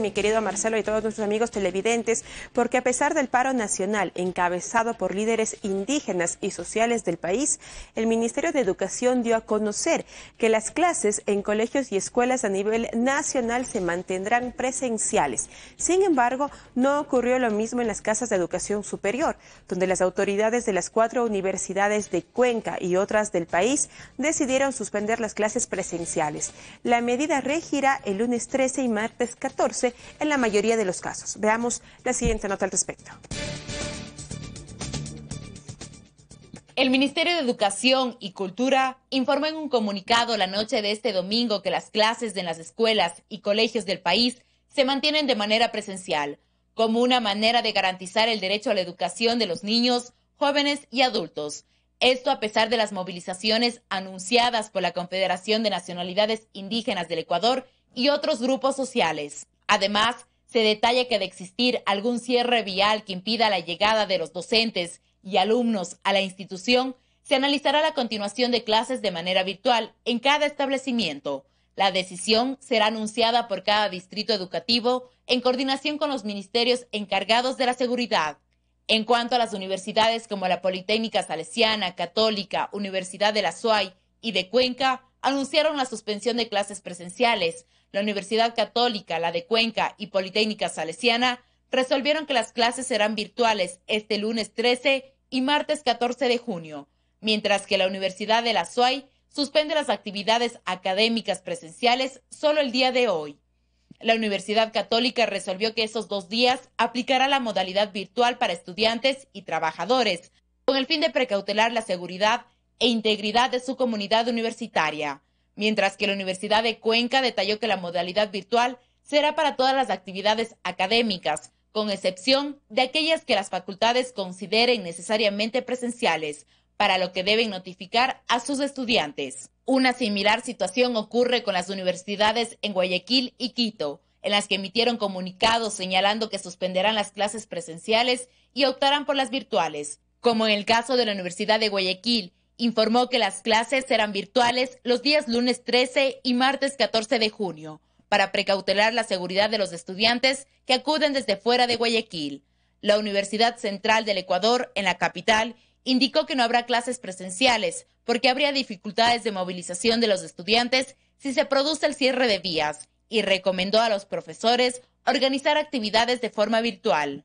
mi querido Marcelo y todos nuestros amigos televidentes, porque a pesar del paro nacional encabezado por líderes indígenas y sociales del país, el Ministerio de Educación dio a conocer que las clases en colegios y escuelas a nivel nacional se mantendrán presenciales. Sin embargo, no ocurrió lo mismo en las casas de educación superior, donde las autoridades de las cuatro universidades de Cuenca y otras del país decidieron suspender las clases presenciales. La medida regirá el lunes 13 y martes 14 en la mayoría de los casos. Veamos la siguiente nota al respecto. El Ministerio de Educación y Cultura informó en un comunicado la noche de este domingo que las clases en las escuelas y colegios del país se mantienen de manera presencial, como una manera de garantizar el derecho a la educación de los niños, jóvenes y adultos. Esto a pesar de las movilizaciones anunciadas por la Confederación de Nacionalidades Indígenas del Ecuador y otros grupos sociales. Además, se detalla que de existir algún cierre vial que impida la llegada de los docentes y alumnos a la institución, se analizará la continuación de clases de manera virtual en cada establecimiento. La decisión será anunciada por cada distrito educativo en coordinación con los ministerios encargados de la seguridad. En cuanto a las universidades como la Politécnica Salesiana, Católica, Universidad de la SUAY y de Cuenca, anunciaron la suspensión de clases presenciales. La Universidad Católica, la de Cuenca y Politécnica Salesiana resolvieron que las clases serán virtuales este lunes 13 y martes 14 de junio, mientras que la Universidad de la SUAY suspende las actividades académicas presenciales solo el día de hoy. La Universidad Católica resolvió que esos dos días aplicará la modalidad virtual para estudiantes y trabajadores, con el fin de precautelar la seguridad e integridad de su comunidad universitaria, mientras que la Universidad de Cuenca detalló que la modalidad virtual será para todas las actividades académicas, con excepción de aquellas que las facultades consideren necesariamente presenciales, para lo que deben notificar a sus estudiantes. Una similar situación ocurre con las universidades en Guayaquil y Quito, en las que emitieron comunicados señalando que suspenderán las clases presenciales y optarán por las virtuales, como en el caso de la Universidad de Guayaquil, informó que las clases serán virtuales los días lunes 13 y martes 14 de junio para precautelar la seguridad de los estudiantes que acuden desde fuera de Guayaquil. La Universidad Central del Ecuador, en la capital, indicó que no habrá clases presenciales porque habría dificultades de movilización de los estudiantes si se produce el cierre de vías y recomendó a los profesores organizar actividades de forma virtual.